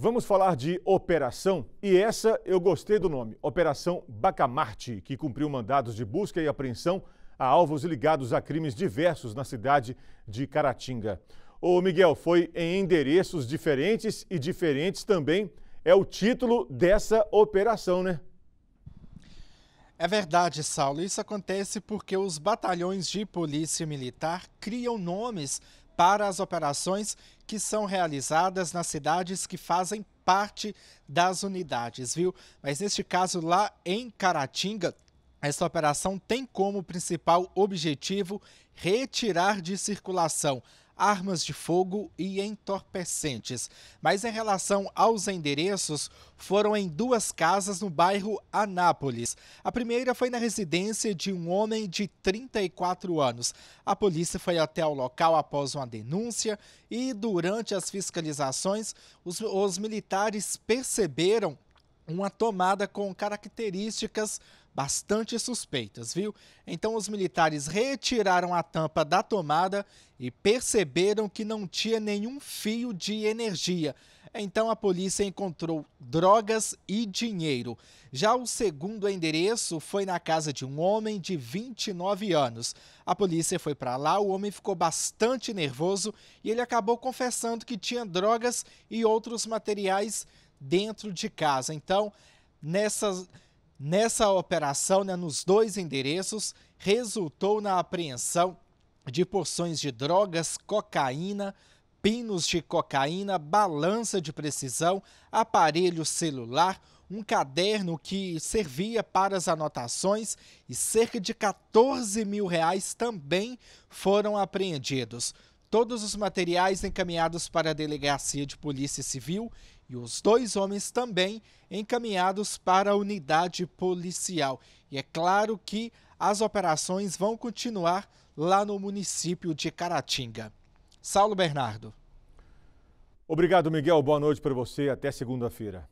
Vamos falar de operação e essa eu gostei do nome, Operação Bacamarte, que cumpriu mandados de busca e apreensão a alvos ligados a crimes diversos na cidade de Caratinga. O Miguel foi em endereços diferentes e diferentes também é o título dessa operação, né? É verdade, Saulo. Isso acontece porque os batalhões de polícia militar criam nomes para as operações que são realizadas nas cidades que fazem parte das unidades, viu? Mas neste caso lá em Caratinga, essa operação tem como principal objetivo retirar de circulação armas de fogo e entorpecentes. Mas em relação aos endereços, foram em duas casas no bairro Anápolis. A primeira foi na residência de um homem de 34 anos. A polícia foi até o local após uma denúncia e, durante as fiscalizações, os, os militares perceberam uma tomada com características bastante suspeitas, viu? Então os militares retiraram a tampa da tomada e perceberam que não tinha nenhum fio de energia. Então a polícia encontrou drogas e dinheiro. Já o segundo endereço foi na casa de um homem de 29 anos. A polícia foi para lá, o homem ficou bastante nervoso e ele acabou confessando que tinha drogas e outros materiais dentro de casa. Então, nessa, nessa operação, né, nos dois endereços, resultou na apreensão de porções de drogas, cocaína, pinos de cocaína, balança de precisão, aparelho celular, um caderno que servia para as anotações e cerca de 14 mil reais também foram apreendidos. Todos os materiais encaminhados para a Delegacia de Polícia Civil e os dois homens também encaminhados para a unidade policial. E é claro que as operações vão continuar lá no município de Caratinga. Saulo Bernardo. Obrigado, Miguel. Boa noite para você. Até segunda-feira.